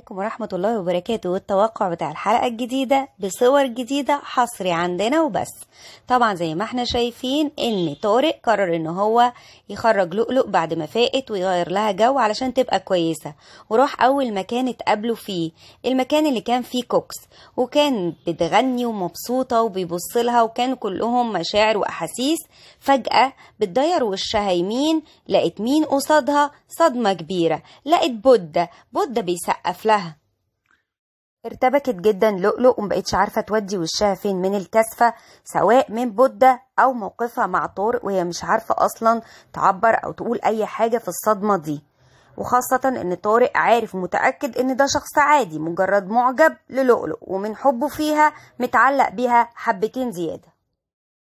عليكم ورحمة الله وبركاته والتوقع بتاع الحلقة الجديدة بصور جديدة حصري عندنا وبس طبعا زي ما احنا شايفين ان طارق قرر ان هو يخرج لؤلؤ بعد ما فاقت ويغير لها جو علشان تبقى كويسة وراح اول مكان اتقابلوا فيه المكان اللي كان فيه كوكس وكان بتغني ومبسوطة وبيبص لها وكان كلهم مشاعر واحاسيس فجأة بتضير وشها يمين لقت مين قصادها صدمة كبيرة لقت بودة بودة بيسقف شكلها ارتبكت جدا لؤلؤ ومبقتش عارفة تودي وشها فين من الكاسفة سواء من بودة أو موقفها مع طارق وهي مش عارفة أصلا تعبر أو تقول أي حاجة في الصدمة دي وخاصة إن طارق عارف متأكد إن ده شخص عادي مجرد معجب للؤلؤ ومن حبه فيها متعلق بيها حبتين زيادة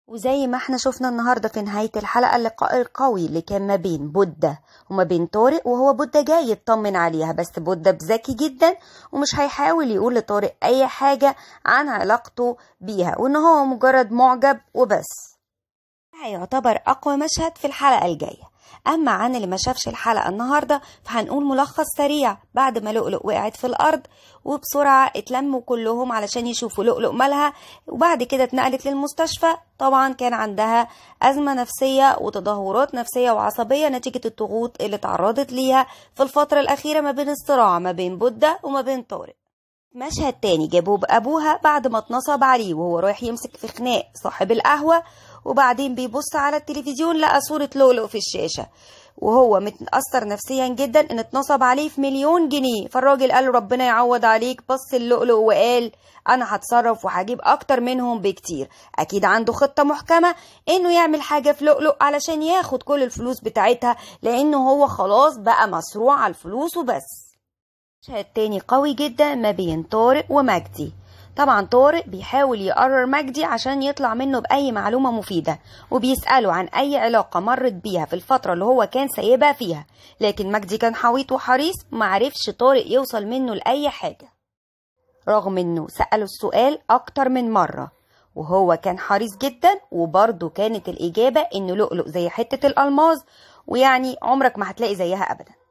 وزي ما احنا شفنا النهارده في نهايه الحلقه اللقاء القوي اللي كان ما بين بودة وما بين طارق وهو بودة جاي يطمن عليها بس بودة بذكي جدا ومش هيحاول يقول لطارق اي حاجه عن علاقته بيها وان هو مجرد معجب وبس هيعتبر اقوى مشهد في الحلقه الجايه أما عن اللي ما شافش الحلقة النهاردة فهنقول ملخص سريع بعد ما لؤلؤ وقعت في الأرض وبسرعة اتلموا كلهم علشان يشوفوا لؤلؤ مالها وبعد كده اتنقلت للمستشفى طبعا كان عندها أزمة نفسية وتدهورات نفسية وعصبية نتيجة الضغوط اللي تعرضت ليها في الفترة الأخيرة ما بين الصراع ما بين بودة وما بين طارق مشهد تاني جابوه بأبوها بعد ما اتنصب عليه وهو رايح يمسك في خناق صاحب القهوة وبعدين بيبص على التلفزيون لقى صورة لؤلؤ في الشاشة وهو متأثر نفسيا جدا ان اتنصب عليه في مليون جنيه فالراجل قال ربنا يعوض عليك بص اللؤلؤ وقال انا هتصرف وهجيب اكتر منهم بكتير اكيد عنده خطة محكمة انه يعمل حاجة في لؤلؤ علشان ياخد كل الفلوس بتاعتها لانه هو خلاص بقى مسروع على الفلوس وبس المشهد تاني قوي جدا ما بين طارق ومجدي طبعا طارق بيحاول يقرر مجدي عشان يطلع منه بأي معلومة مفيدة وبيسأله عن أي علاقة مرت بيها في الفترة اللي هو كان سايبها فيها لكن مجدي كان حويط وحريص معرفش طارق يوصل منه لأي حاجة رغم انه سأله السؤال أكتر من مرة وهو كان حريص جدا وبرضه كانت الإجابة إنه لؤلؤ زي حتة الألماز ويعني عمرك ما هتلاقي زيها أبدا